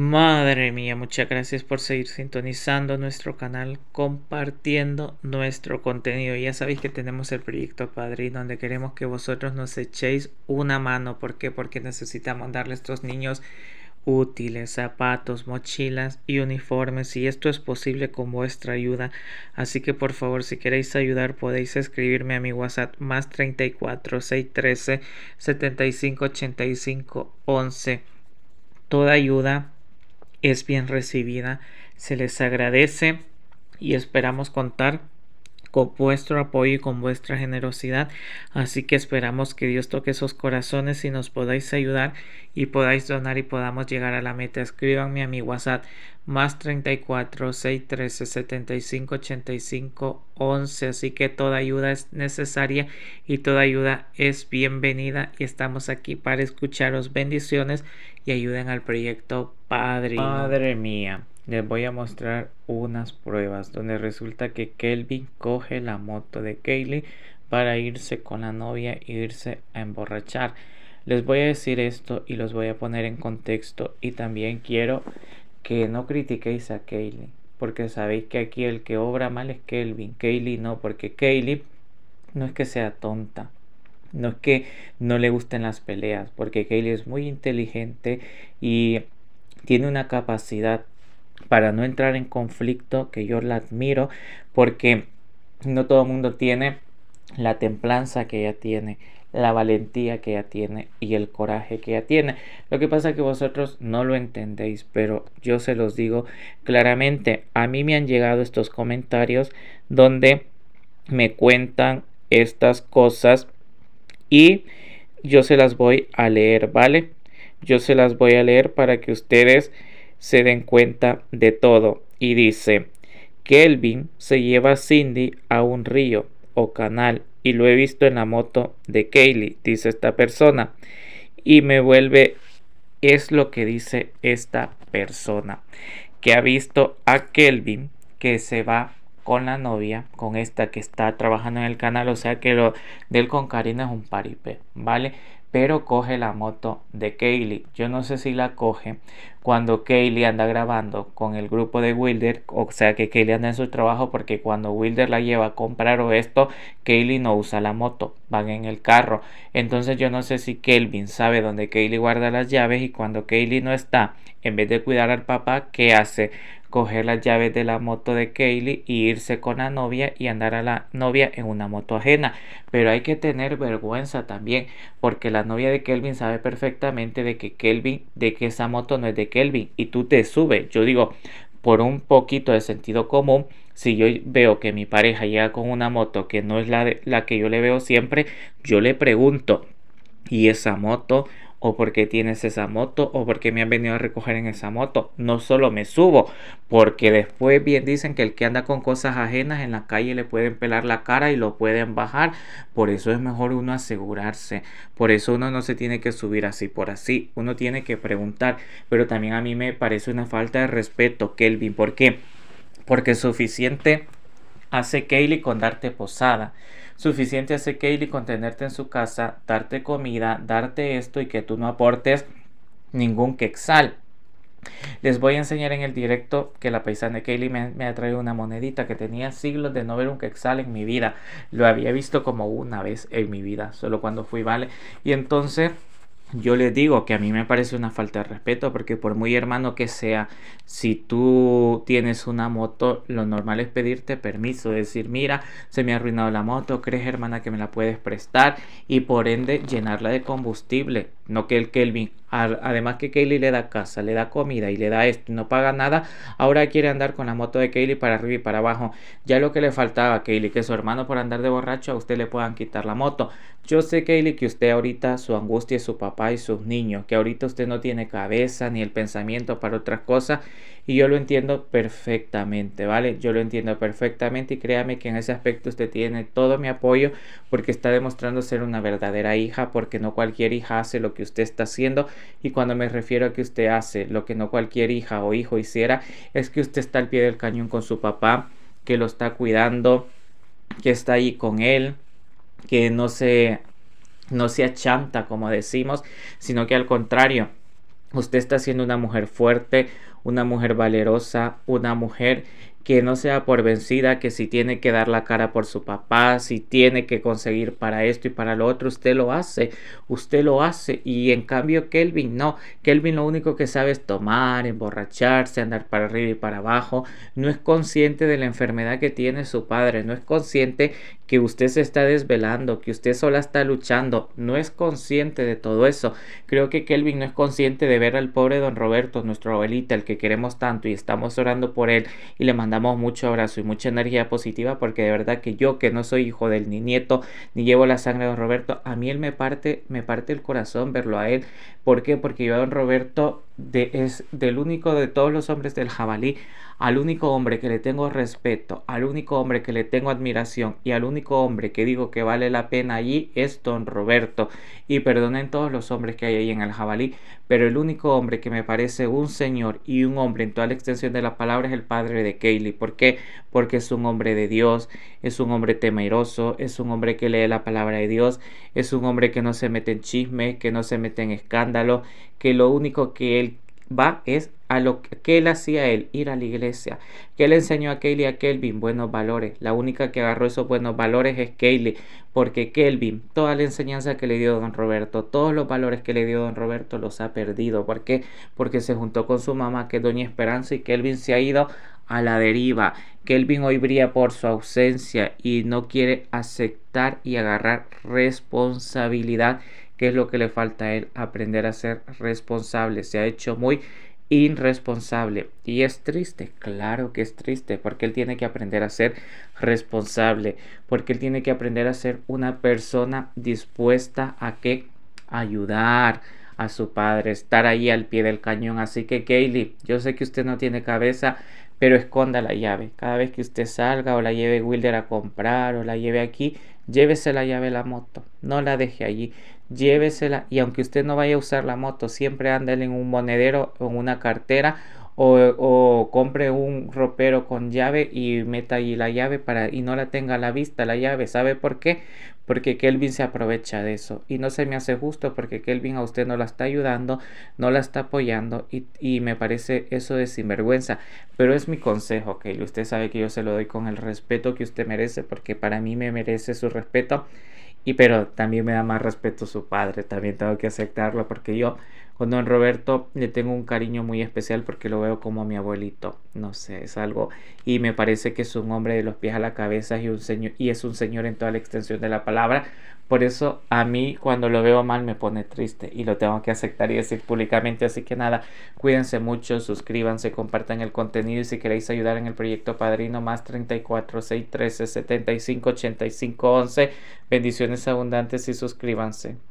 Madre mía, muchas gracias por seguir sintonizando nuestro canal, compartiendo nuestro contenido. Ya sabéis que tenemos el proyecto Padrín, donde queremos que vosotros nos echéis una mano. ¿Por qué? Porque necesitamos darle a estos niños útiles, zapatos, mochilas y uniformes y esto es posible con vuestra ayuda. Así que por favor, si queréis ayudar, podéis escribirme a mi WhatsApp más 34 613 75 85 11. Toda ayuda es bien recibida, se les agradece y esperamos contar con vuestro apoyo y con vuestra generosidad. Así que esperamos que Dios toque esos corazones y nos podáis ayudar y podáis donar y podamos llegar a la meta. Escríbanme a mi WhatsApp más 34 613 75 85 11. Así que toda ayuda es necesaria y toda ayuda es bienvenida y estamos aquí para escucharos. Bendiciones y ayuden al proyecto Padre. Madre mía les voy a mostrar unas pruebas donde resulta que Kelvin coge la moto de Kaylee para irse con la novia e irse a emborrachar. Les voy a decir esto y los voy a poner en contexto y también quiero que no critiquéis a Kaylee porque sabéis que aquí el que obra mal es Kelvin, Kaylee no, porque Kaylee no es que sea tonta. No es que no le gusten las peleas, porque Kaylee es muy inteligente y tiene una capacidad para no entrar en conflicto, que yo la admiro, porque no todo el mundo tiene la templanza que ella tiene, la valentía que ella tiene y el coraje que ella tiene. Lo que pasa es que vosotros no lo entendéis, pero yo se los digo claramente. A mí me han llegado estos comentarios donde me cuentan estas cosas y yo se las voy a leer, ¿vale? Yo se las voy a leer para que ustedes se den cuenta de todo y dice, Kelvin se lleva a Cindy a un río o canal y lo he visto en la moto de Kaylee, dice esta persona, y me vuelve, es lo que dice esta persona, que ha visto a Kelvin que se va con la novia, con esta que está trabajando en el canal, o sea que lo del con Karina es un paripe. ¿vale? pero coge la moto de Kaylee. Yo no sé si la coge cuando Kaylee anda grabando con el grupo de Wilder, o sea que Kaylee anda en su trabajo porque cuando Wilder la lleva a comprar o esto, Kaylee no usa la moto, van en el carro. Entonces yo no sé si Kelvin sabe dónde Kaylee guarda las llaves y cuando Kaylee no está, en vez de cuidar al papá, ¿qué hace? coger las llaves de la moto de Kaylee y irse con la novia y andar a la novia en una moto ajena. Pero hay que tener vergüenza también, porque la novia de Kelvin sabe perfectamente de que Kelvin, de que esa moto no es de Kelvin y tú te subes. Yo digo, por un poquito de sentido común, si yo veo que mi pareja llega con una moto que no es la, de, la que yo le veo siempre, yo le pregunto, ¿y esa moto o porque tienes esa moto o porque me han venido a recoger en esa moto. No solo me subo, porque después bien dicen que el que anda con cosas ajenas en la calle le pueden pelar la cara y lo pueden bajar. Por eso es mejor uno asegurarse. Por eso uno no se tiene que subir así por así. Uno tiene que preguntar. Pero también a mí me parece una falta de respeto, Kelvin. ¿Por qué? Porque suficiente hace Kaylee con darte posada. Suficiente hace Kaylee contenerte en su casa, darte comida, darte esto y que tú no aportes ningún quexal. Les voy a enseñar en el directo que la paisana Kaylee me, me, ha traído una monedita que tenía siglos de no ver un quexal en mi vida. Lo había visto como una vez en mi vida, solo cuando fui, ¿vale? Y entonces yo les digo que a mí me parece una falta de respeto porque por muy hermano que sea, si tú tienes una moto, lo normal es pedirte permiso, decir, mira, se me ha arruinado la moto, crees hermana que me la puedes prestar y por ende llenarla de combustible no que el Kelvin. Además que Kaylee le da casa, le da comida y le da esto, no paga nada. Ahora quiere andar con la moto de Kaylee para arriba y para abajo. Ya lo que le faltaba a Kaylee, que su hermano por andar de borracho a usted le puedan quitar la moto. Yo sé, Kaylee, que usted ahorita su angustia es su papá y sus niños, que ahorita usted no tiene cabeza ni el pensamiento para otras cosas. Y yo lo entiendo perfectamente, ¿vale? Yo lo entiendo perfectamente y créame que en ese aspecto usted tiene todo mi apoyo porque está demostrando ser una verdadera hija, porque no cualquier hija hace lo que que usted está haciendo y cuando me refiero a que usted hace lo que no cualquier hija o hijo hiciera, es que usted está al pie del cañón con su papá, que lo está cuidando, que está ahí con él, que no se no se achanta como decimos, sino que al contrario, usted está siendo una mujer fuerte, una mujer valerosa, una mujer que no sea por vencida, que si tiene que dar la cara por su papá, si tiene que conseguir para esto y para lo otro, usted lo hace, usted lo hace. Y en cambio Kelvin no, Kelvin lo único que sabe es tomar, emborracharse, andar para arriba y para abajo, no es consciente de la enfermedad que tiene su padre, no es consciente que usted se está desvelando, que usted sola está luchando, no es consciente de todo eso. Creo que Kelvin no es consciente de ver al pobre don Roberto, nuestro abuelita, el que queremos tanto y estamos orando por él y le mandamos mandamos mucho abrazo y mucha energía positiva porque de verdad que yo que no soy hijo del ni nieto ni llevo la sangre de don Roberto, a mí él me parte, me parte el corazón verlo a él. ¿Por qué? Porque yo a don Roberto de, es del único de todos los hombres del jabalí, al único hombre que le tengo respeto, al único hombre que le tengo admiración y al único hombre que digo que vale la pena allí es don Roberto. Y perdonen todos los hombres que hay ahí en el jabalí, pero el único hombre que me parece un señor y un hombre en toda la extensión de la palabra es el padre de Kaylee. ¿Por qué? Porque es un hombre de Dios, es un hombre temeroso, es un hombre que lee la palabra de Dios, es un hombre que no se mete en chisme, que no se mete en escándalo, que lo único que él va es a lo que él hacía él, ir a la iglesia. que le enseñó a Kelly a Kelvin? Buenos valores. La única que agarró esos buenos valores es Kelly, porque Kelvin, toda la enseñanza que le dio don Roberto, todos los valores que le dio don Roberto los ha perdido. ¿Por qué? Porque se juntó con su mamá, que es doña Esperanza, y Kelvin se ha ido a la deriva. Kelvin hoy brilla por su ausencia y no quiere aceptar y agarrar responsabilidad ¿Qué es lo que le falta a él? Aprender a ser responsable. Se ha hecho muy irresponsable. Y es triste, claro que es triste, porque él tiene que aprender a ser responsable, porque él tiene que aprender a ser una persona dispuesta a que ayudar a su padre, estar ahí al pie del cañón. Así que Kaylee, yo sé que usted no tiene cabeza, pero esconda la llave. Cada vez que usted salga o la lleve Wilder a comprar o la lleve aquí, llévese la llave de la moto, no la deje allí, llévesela y aunque usted no vaya a usar la moto, siempre ándale en un monedero o en una cartera o, compre un ropero con llave y meta ahí la llave para y no la tenga a la vista la llave. ¿Sabe por qué? Porque Kelvin se aprovecha de eso y no se me hace justo porque Kelvin a usted no la está ayudando, no la está apoyando y, me parece eso de sinvergüenza. Pero es mi consejo, que Usted sabe que yo se lo doy con el respeto que usted merece porque para mí me merece su respeto y pero también me da más respeto su padre, también tengo que aceptarlo porque yo con don Roberto le tengo un cariño muy especial porque lo veo como mi abuelito. No sé, es algo. Y me parece que es un hombre de los pies a la cabeza y, un señor, y es un señor en toda la extensión de la palabra. Por eso a mí cuando lo veo mal me pone triste y lo tengo que aceptar y decir públicamente. Así que nada, cuídense mucho, suscríbanse, compartan el contenido y si queréis ayudar en el proyecto Padrino más 34613758511, Bendiciones abundantes y suscríbanse.